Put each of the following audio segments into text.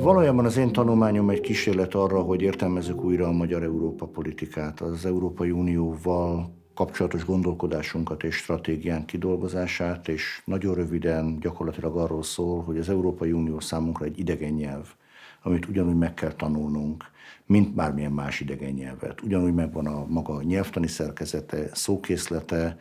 Valójában az én tanulmányom egy kísérlet arra, hogy értelmezzük újra a magyar Európa politikát, az Európai Unióval kapcsolatos gondolkodásunkat és stratégiánk kidolgozását, és nagyon röviden gyakorlatilag arról szól, hogy az Európai Unió számunkra egy idegen nyelv amit ugyanúgy meg kell tanulnunk, mint bármilyen más idegen nyelvet. Ugyanúgy megvan a maga nyelvtani szerkezete, szókészlete,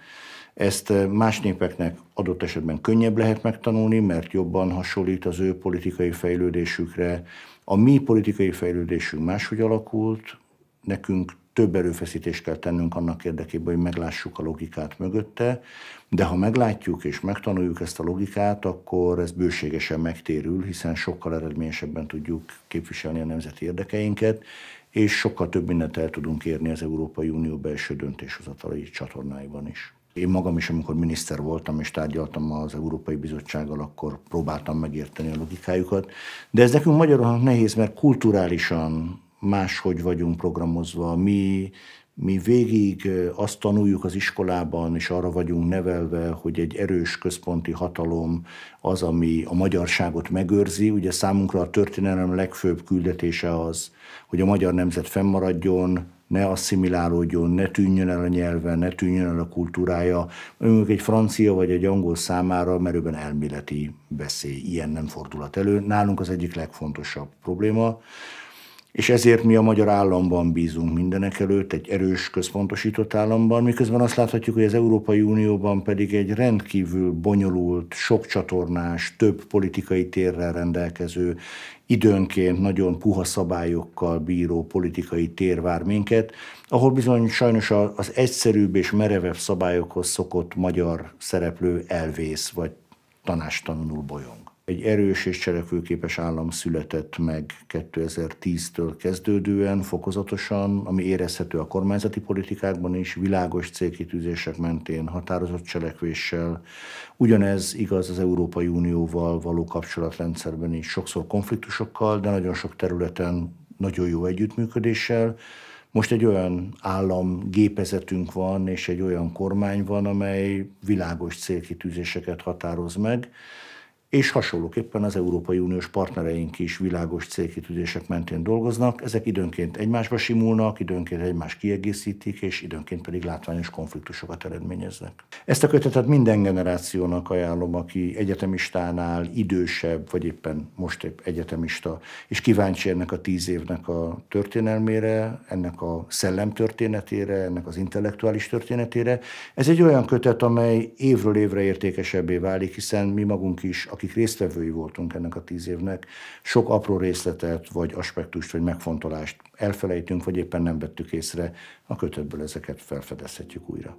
ezt eh, más népeknek adott esetben könnyebb lehet megtanulni, mert jobban hasonlít az ő politikai fejlődésükre. A mi politikai fejlődésünk máshogy alakult, nekünk több erőfeszítést kell tennünk annak érdekében, hogy meglássuk a logikát mögötte, de ha meglátjuk és megtanuljuk ezt a logikát, akkor ez bőségesen megtérül, hiszen sokkal eredményesebben tudjuk képviselni a nemzeti érdekeinket, és sokkal több mindent el tudunk érni az Európai Unió belső döntéshozatalai csatornáiban is. Én magam is, amikor miniszter voltam és tárgyaltam az Európai Bizottsággal, akkor próbáltam megérteni a logikájukat, de ez nekünk magyarul nehéz, mert kulturálisan máshogy vagyunk programozva. Mi, mi végig azt tanuljuk az iskolában, és arra vagyunk nevelve, hogy egy erős központi hatalom az, ami a magyarságot megőrzi. Ugye számunkra a történelem legfőbb küldetése az, hogy a magyar nemzet fennmaradjon, ne asszimilálódjon, ne tűnjön el a nyelve, ne tűnjön el a kultúrája. Mondjuk egy francia vagy egy angol számára merőben elméleti beszél, ilyen nem fordulat elő. Nálunk az egyik legfontosabb probléma és ezért mi a magyar államban bízunk mindenek előtt, egy erős, központosított államban, miközben azt láthatjuk, hogy az Európai Unióban pedig egy rendkívül bonyolult, sok csatornás, több politikai térrel rendelkező, időnként nagyon puha szabályokkal bíró politikai tér vár minket, ahol bizony sajnos az egyszerűbb és merevebb szabályokhoz szokott magyar szereplő elvész, vagy tanástanul bolyong. Egy erős és cselekvőképes állam született meg 2010-től kezdődően fokozatosan, ami érezhető a kormányzati politikákban is, világos célkitűzések mentén, határozott cselekvéssel. Ugyanez igaz az Európai Unióval való kapcsolatrendszerben is, sokszor konfliktusokkal, de nagyon sok területen nagyon jó együttműködéssel. Most egy olyan állam gépezetünk van, és egy olyan kormány van, amely világos célkitűzéseket határoz meg, és hasonlóképpen az Európai Uniós partnereink is világos célkitűzések mentén dolgoznak, ezek időnként egymásba simulnak, időnként egymást kiegészítik, és időnként pedig látványos konfliktusokat eredményeznek. Ezt a kötetet minden generációnak ajánlom, aki egyetemistánál idősebb, vagy éppen most épp egyetemista, és kíváncsi ennek a tíz évnek a történelmére, ennek a szellem történetére, ennek az intellektuális történetére. Ez egy olyan kötet, amely évről évre értékesebbé válik, hiszen mi magunk is, akik résztvevői voltunk ennek a tíz évnek, sok apró részletet, vagy aspektust, vagy megfontolást elfelejtünk, vagy éppen nem vettük észre, a kötetből ezeket felfedezhetjük újra.